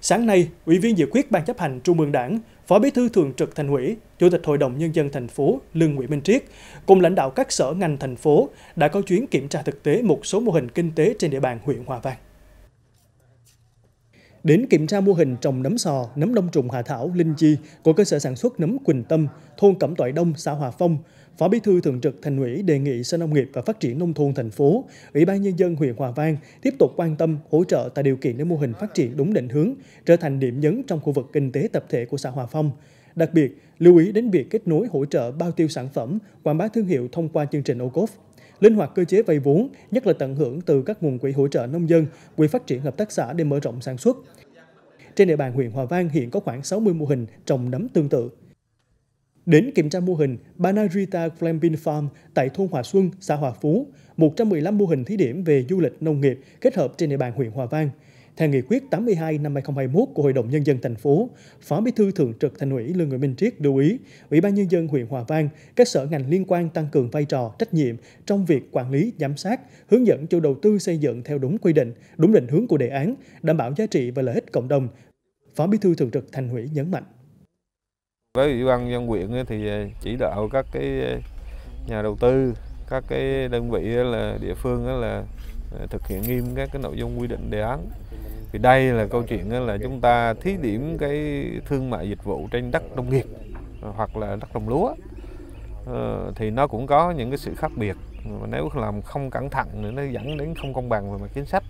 Sáng nay, Ủy viên dự quyết Ban chấp hành Trung ương Đảng, Phó Bí thư Thường trực Thành ủy, Chủ tịch Hội đồng Nhân dân thành phố Lương Nguyễn Minh Triết cùng lãnh đạo các sở ngành thành phố đã có chuyến kiểm tra thực tế một số mô hình kinh tế trên địa bàn huyện Hòa Vang đến kiểm tra mô hình trồng nấm sò, nấm đông trùng hạ thảo, linh chi của cơ sở sản xuất nấm Quỳnh Tâm, thôn Cẩm Toại Đông, xã Hòa Phong, Phó Bí thư Thường trực Thành ủy đề nghị Sở Nông nghiệp và Phát triển Nông thôn thành phố, Ủy ban Nhân dân huyện Hòa Vang tiếp tục quan tâm, hỗ trợ tạo điều kiện để mô hình phát triển đúng định hướng, trở thành điểm nhấn trong khu vực kinh tế tập thể của xã Hòa Phong. Đặc biệt, lưu ý đến việc kết nối hỗ trợ bao tiêu sản phẩm, quảng bá thương hiệu thông qua chương trình Ocof, linh hoạt cơ chế vay vốn, nhất là tận hưởng từ các nguồn quỹ hỗ trợ nông dân, quỹ phát triển hợp tác xã để mở rộng sản xuất trên địa bàn huyện Hòa Vang hiện có khoảng 60 mô hình trồng nấm tương tự. Đến kiểm tra mô hình Banarita Flambin Farm tại thôn Hòa Xuân, xã Hòa Phú, 115 mô hình thí điểm về du lịch nông nghiệp kết hợp trên địa bàn huyện Hòa Vang – theo nghị quyết 82 năm 2021 của Hội đồng Nhân dân thành phố, Phó Bí thư Thường trực Thành ủy Lương Nguyễn Minh Triết lưu ý, Ủy ban Nhân dân huyện Hòa Vang, các sở ngành liên quan tăng cường vai trò, trách nhiệm trong việc quản lý, giám sát, hướng dẫn chủ đầu tư xây dựng theo đúng quy định, đúng định hướng của đề án, đảm bảo giá trị và lợi ích cộng đồng. Phó Bí thư Thường trực Thành ủy nhấn mạnh. Với Ủy ban nhân huyện thì à, chỉ đạo các cái à, nhà đầu tư, các cái đơn vị là địa phương là à, thực hiện nghiêm các cái nội dung quy định đề án thì đây là câu chuyện là chúng ta thí điểm cái thương mại dịch vụ trên đất nông nghiệp ờ, hoặc là đất trồng lúa ờ, thì nó cũng có những cái sự khác biệt mà nếu làm không cẩn thận thì nó dẫn đến không công bằng về mặt chính sách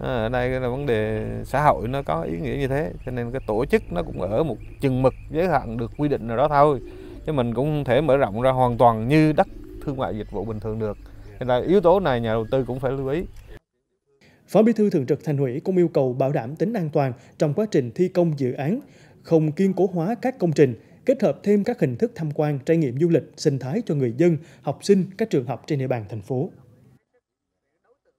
ờ, ở đây là vấn đề xã hội nó có ý nghĩa như thế cho nên cái tổ chức nó cũng ở một chừng mực giới hạn được quy định nào đó thôi chứ mình cũng không thể mở rộng ra hoàn toàn như đất thương mại dịch vụ bình thường được nên là yếu tố này nhà đầu tư cũng phải lưu ý Phó Bí thư Thường trực Thành ủy cũng yêu cầu bảo đảm tính an toàn trong quá trình thi công dự án, không kiên cố hóa các công trình, kết hợp thêm các hình thức tham quan, trải nghiệm du lịch, sinh thái cho người dân, học sinh các trường học trên địa bàn thành phố.